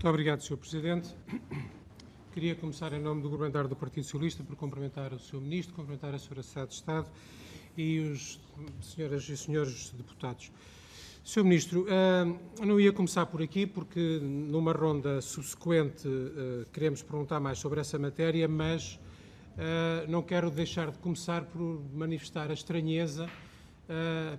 Muito obrigado, Sr. Presidente. Queria começar em nome do Parlamentar do Partido Socialista por cumprimentar o Sr. Ministro, cumprimentar a Sra. Secretária de Estado e os senhoras e senhores deputados. Sr. Ministro, eh, não ia começar por aqui porque numa ronda subsequente eh, queremos perguntar mais sobre essa matéria, mas eh, não quero deixar de começar por manifestar a estranheza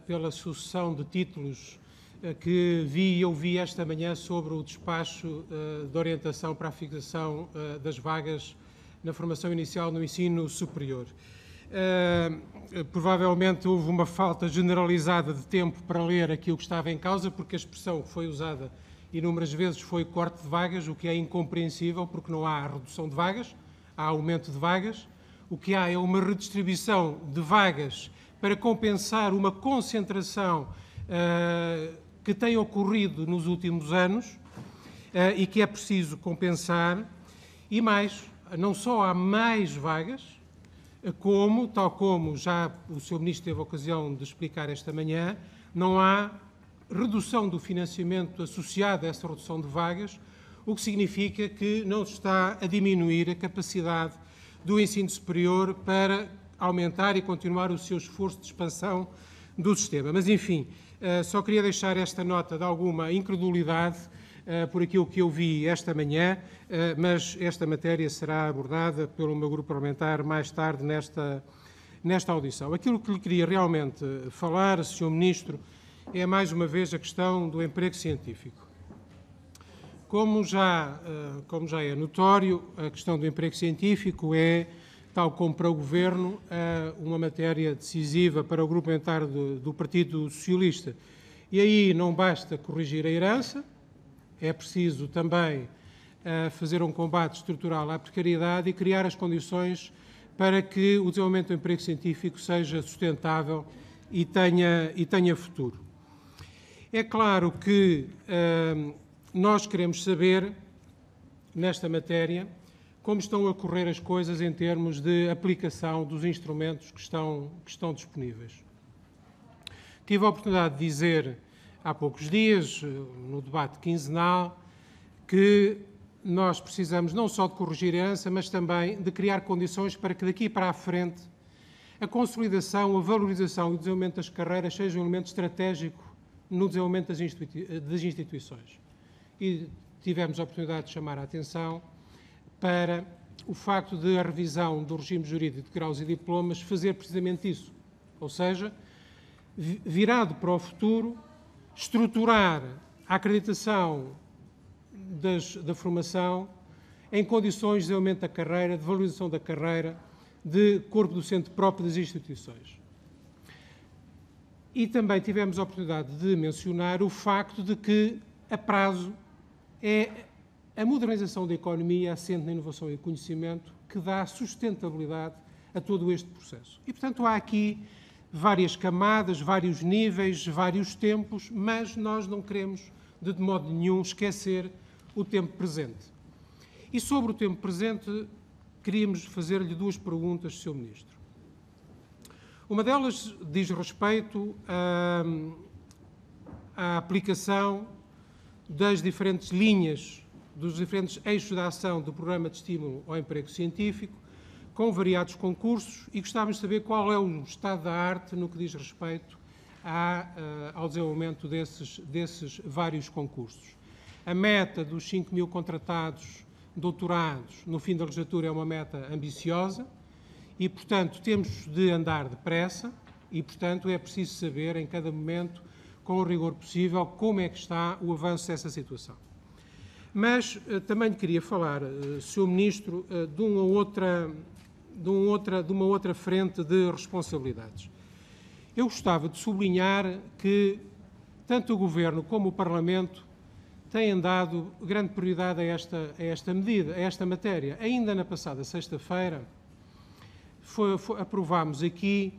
pela sucessão de títulos eh, que vi e ouvi esta manhã sobre o despacho eh, de orientação para a fixação eh, das vagas na formação inicial no ensino superior. provavelmente houve uma falta generalizada de tempo para ler aquilo que estava em causa, porque a expressão que foi usada inúmeras vezes foi corte de vagas, o que é incompreensível, porque não há redução de vagas, há aumento de vagas. O que há é uma redistribuição de vagas para compensar uma concentração uh, que tem ocorrido nos últimos anos eh, e que é preciso compensar. E mais, não só há mais vagas, eh, como, tal como já o Sr. Ministro teve a ocasião de explicar esta manhã, não há redução do financiamento associado a essa redução de vagas, o que significa que não está a diminuir a capacidade do ensino superior para aumentar e continuar o seu esforço de expansão do sistema. Mas, enfim, eh, só queria deixar esta nota de alguma incredulidade eh, por aquilo que eu vi esta manhã, eh, mas esta matéria será abordada pelo meu grupo parlamentar mais tarde nesta, nesta audição. Aquilo que lhe queria realmente falar, Sr. Ministro, é mais uma vez a questão do emprego científico. Como já, como já é notório, a questão do emprego científico é tal como para o Governo, eh, uma matéria decisiva para o grupo parlamentar do, do Partido Socialista. E aí não basta corrigir a herança, é preciso também eh, fazer um combate estrutural à precariedade e criar as condições para que o desenvolvimento do emprego científico seja sustentável e tenha, e tenha futuro. É claro que eh, nós queremos saber, nesta matéria, como estão a correr as coisas em termos de aplicação dos instrumentos que estão, que estão disponíveis. Tive a oportunidade de dizer há poucos dias, no debate quinzenal, que nós precisamos não só de corrigir a herança, mas também de criar condições para que daqui para a frente a consolidação, a valorização e o desenvolvimento das carreiras seja um elemento estratégico no desenvolvimento das, instituições. E tivemos a oportunidade de chamar a atenção para o facto de a revisão do regime jurídico de graus e diplomas fazer precisamente isso. Ou seja, virado para o futuro, estruturar a acreditação das, da formação em condições de aumento da carreira, de valorização da carreira, de corpo docente próprio das instituições. E também tivemos a oportunidade de mencionar o facto de que, a prazo, é a modernização da economia é assente na inovação e conhecimento que dá sustentabilidade a todo este processo. E, portanto, há aqui várias camadas, vários níveis, vários tempos, mas nós não queremos de modo nenhum esquecer o tempo presente. E sobre o tempo presente, queríamos fazer-lhe duas perguntas, Sr. Ministro. Uma delas diz respeito à, hum, à aplicação das diferentes linhas dos diferentes eixos da ação do Programa de Estímulo ao Emprego Científico, com variados concursos, e gostávamos de saber qual é o estado da arte no que diz respeito à, eh, ao desenvolvimento desses, desses vários concursos. A meta dos 5 mil contratados doutorados no fim da legislatura é uma meta ambiciosa e, portanto, temos de andar depressa e, portanto, é preciso saber em cada momento, com o rigor possível, como é que está o avanço dessa situação. Mas eh, também queria falar, eh, Sr. Ministro, eh, de uma, outra, de, uma outra, de uma outra frente de responsabilidades. Eu gostava de sublinhar que tanto o Governo como o Parlamento têm dado grande prioridade a esta, a esta medida, a esta matéria. Ainda na passada sexta-feira, aprovámos aqui,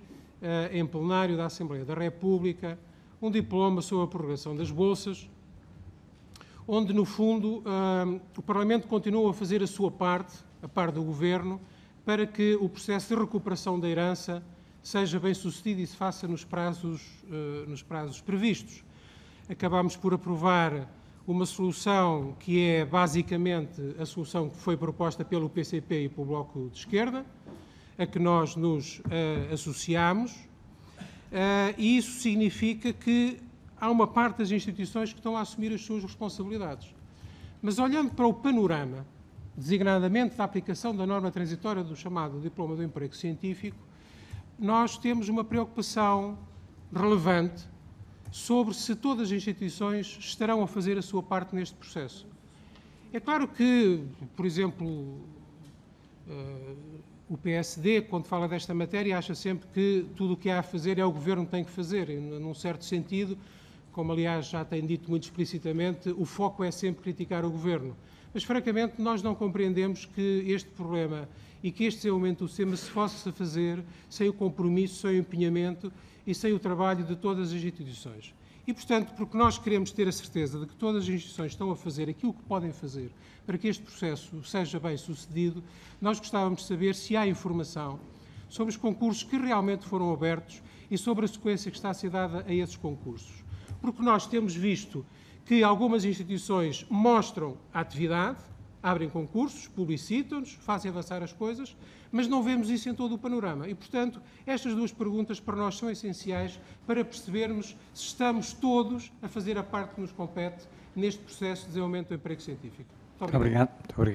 em plenário da Assembleia da República, um diploma sobre a prorrogação das bolsas, onde, no fundo, o Parlamento continua a fazer a sua parte, a parte do Governo, para que o processo de recuperação da herança seja bem sucedido e se faça nos prazos, eh, nos prazos previstos. Acabámos por aprovar uma solução que é basicamente a solução que foi proposta pelo PCP e pelo Bloco de Esquerda, a que nós nos uh, associamos, uh, e isso significa que há uma parte das instituições que estão a assumir as suas responsabilidades. Mas olhando para o panorama, designadamente da aplicação da norma transitória do chamado Diploma do Emprego Científico, nós temos uma preocupação relevante sobre se todas as instituições estarão a fazer a sua parte neste processo. É claro que, por exemplo, eh, o PSD, quando fala desta matéria, acha sempre que tudo o que há a fazer é o governo que tem que fazer. E, num certo sentido, como aliás já tem dito muito explicitamente, o foco é sempre criticar o governo. Mas, francamente, nós não compreendemos que este problema e que este aumento do SEMA se fosse fazer sem o compromisso, sem o empenhamento e sem o trabalho de todas as instituições. E, portanto, porque nós queremos ter a certeza de que todas as instituições estão a fazer aquilo que podem fazer para que este processo seja bem sucedido, nós gostávamos de saber se há informação sobre os concursos que realmente foram abertos e sobre a sequência que está a ser dada a esses concursos porque nós temos visto que algumas instituições mostram a atividade, abrem concursos, publicitam-nos, fazem avançar as coisas, mas não vemos isso em todo o panorama. E, portanto, estas duas perguntas para nós são essenciais para percebermos se estamos todos a fazer a parte que nos compete neste processo de desenvolvimento do emprego científico. Muito obrigado. Muito obrigado.